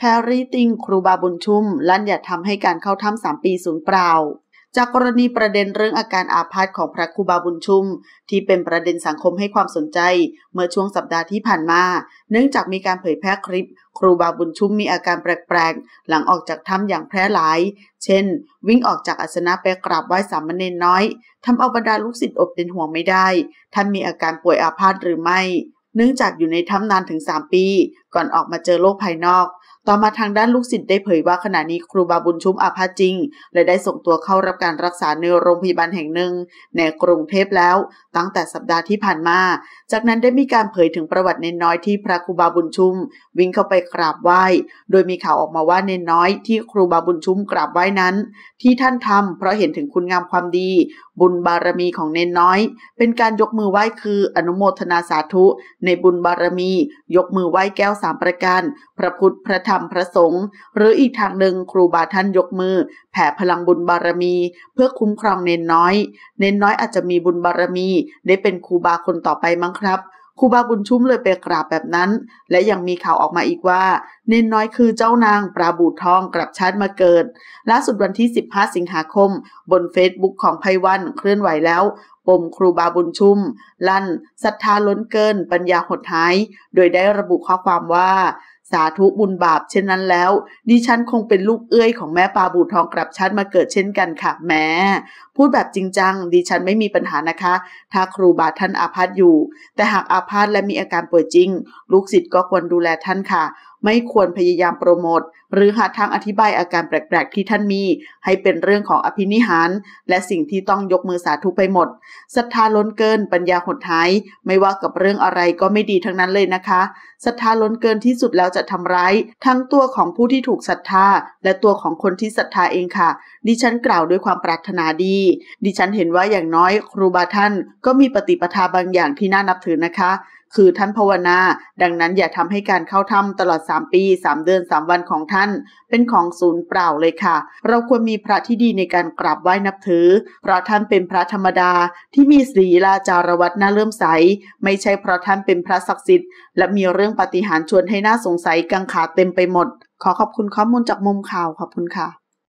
แพรรี่ติงครูบาบุญชุ่มลั่นอย่าทำให้การเข้าถ้ำสามปีสูญเปล่า จากกรณีประเด็นเรื่องอาการอาพาธของพระครูบาบุญชุ่มที่เป็นประเด็นสังคมให้ความสนใจ เมื่อช่วงสัปดาห์ที่ผ่านมา เนื่องจากมีการเผยแพร่คลิปครูบาบุญชุ่มมีอาการแปลกๆ หลังออกจากถ้ำอย่างแพร่หลาย เช่น วิ่งออกจากอาสนะไปกราบไหว้สามเณรน้อยทำเอาบรรดาลูกศิษย์อบเป็นห่วงไม่ได้ ท่านมีอาการป่วยอาพาธหรือไม่ เนื่องจากอยู่ในถ้ำนานถึง3ปี ก่อนออกมาเจอโลกภายนอกต่อมาทางด้านลูกศิษย์ได้เผยว่าขณะนี้ครูบาบุญชุมอาภาจริง และได้ส่งตัวเข้ารับการรักษาในโรงพยาบาลแห่งหนึ่ง ในกรุงเทพแล้ว ตั้งแต่สัปดาห์ที่ผ่านมาจากนั้นได้มีการเผยถึงประวัติเนนน้อยที่พระครูบาบุญชุมวิ่งเข้าไปกราบไหว้โดยมีข่าวออกมาว่าเนนน้อยที่ครูบาบุญชุมกราบไหว้นั้น ที่ท่านทำ เพราะเห็นถึงคุณงามความดี บุญบารมีของเนนน้อย เป็นการยกมือไหว้คืออนุโมทนาสาธุ ในบุญบารมี ยกมือไหว้แก้วสามประการพระพุทธพระธรรมมพระสงฆ์หรืออีกทางหนึ่งครูบาท่านยกมือ แผ่พลังบุญบารมี เพื่อคุ้มครองเน้นน้อย เน้นน้อยอาจจะมีบุญบารมี ได้เป็นครูบาคนต่อไปมั้งครับ ครูบาบุญชุ่มเลยไปกราบแบบนั้น และยังมีข่าวออกมาอีกว่า เน้นน้อยคือเจ้านางปราบูทองกลับชาติมาเกิดล่าสุดวันที่ 15 สิงหาคม บนเฟซบุ๊กของไพวัน เคลื่อนไหวแล้วปมครูบาบุญชุ่ม ลั่นศรัทธาล้นเกินปัญญาหดหายโดยได้ระบุข้อความว่าสาธุบุญบาปเช่นนั้นแล้ว ดิฉันคงเป็นลูกเอื้อยของแม่ปลาบูทองกลับชาติมาเกิดเช่นกันค่ะแม่พูดแบบจริงจัง ดิฉันไม่มีปัญหานะคะ ถ้าครูบาท่านอาพาธอยู่ แต่หากอาพาธและมีอาการป่วยจริง ลูกศิษย์ก็ควรดูแลท่านค่ะไม่ควรพยายามโปรโมทหรือหาทางอธิบายอาการแปลก ๆ ที่ท่านมี ให้เป็นเรื่องของอภินิหาร และสิ่งที่ต้องยกมือสาธุไปหมดศรัทธาล้นเกิน ปัญญาหดหาย ไม่ว่ากับเรื่องอะไรก็ไม่ดีทั้งนั้นเลยนะคะศรัทธาล้นเกินที่สุดแล้วจะทำร้าย ทั้งตัวของผู้ที่ถูกศรัทธาและตัวของคนที่ศรัทธาเองค่ะ ดิฉันกล่าวด้วยความปรารถนาดี ดิฉันเห็นว่าอย่างน้อยครูบาท่าน ก็มีปฏิปทาบางอย่างที่น่านับถือนะคะคือท่านภาวนา ดังนั้นอย่าทำให้การเข้าถ้าตลอด 3 ปี 3 เดือน3 วันของท่าน เป็นของศูนย์เปล่าเลยค่ะ เราควรมีพระที่ดีในการ กราบไหว้นับถือ เพราะท่านเป็นพระธรรมดา ที่มีศีลาจารวัตน่าเลื่อมใส ไม่ใช่เพราะท่านเป็นพระศักดิ์สิทธิ์และมีเรื่องปฏิหารชวนให้น่าสงสัยกังขาเต็มไปหมด ขอขอบคุณข้อมูลจากมุมข่าวขอบคุณค่ะ